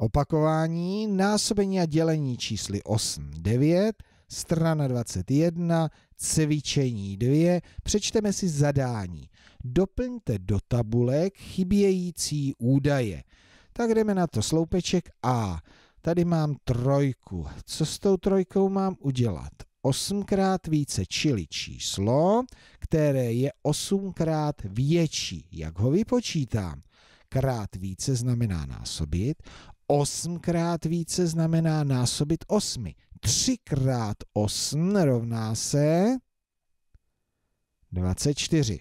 Opakování, násobení a dělení čísly 8, 9, strana 21, cvičení 2, přečteme si zadání. Doplňte do tabulek chybějící údaje. Tak jdeme na to, sloupeček A. Tady mám trojku. Co s tou trojkou mám udělat? osmkrát více, čili číslo, které je osmkrát větší. Jak ho vypočítám? Krát více znamená násobit, osmkrát více znamená násobit osmi. Třikrát osm rovná se 24.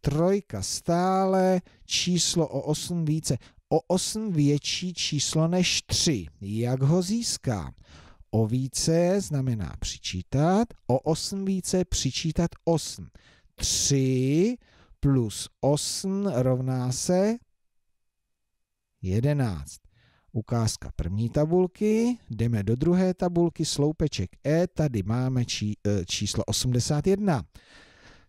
Trojka stále číslo o 8 více. O 8 větší číslo než 3. Jak ho získám? O více znamená přičítat, o 8 více přičítat 8. 3 plus 8 rovná se 11. Ukázka první tabulky, jdeme do druhé tabulky, sloupeček E, tady máme čí, e, číslo 81.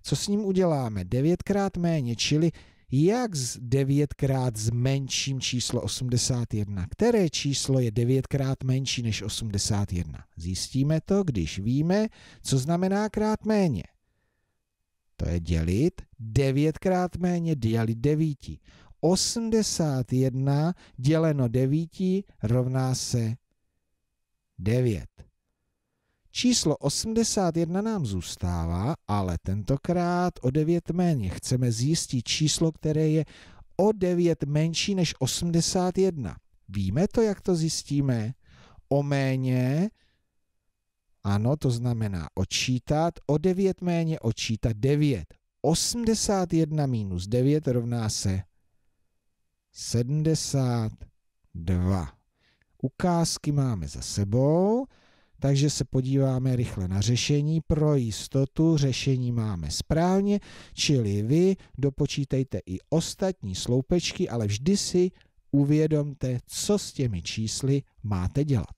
Co s ním uděláme? 9krát méně, čili jak z 9krát s menším číslo 81? Které číslo je 9krát menší než 81? Zjistíme to, když víme, co znamená krát méně. To je dělit 9krát méně, dělit 9. 81 děleno 9 rovná se 9. Číslo 81 nám zůstává, ale tentokrát o 9 méně. Chceme zjistit číslo, které je o 9 menší než 81. Víme to, jak to zjistíme? O méně, ano, to znamená odčítat, o 9 méně odčítat 9. 81 minus 9 rovná se 72. Ukázky máme za sebou, takže se podíváme rychle na řešení. Pro jistotu řešení máme správně, čili vy dopočítejte i ostatní sloupečky, ale vždy si uvědomte, co s těmi čísly máte dělat.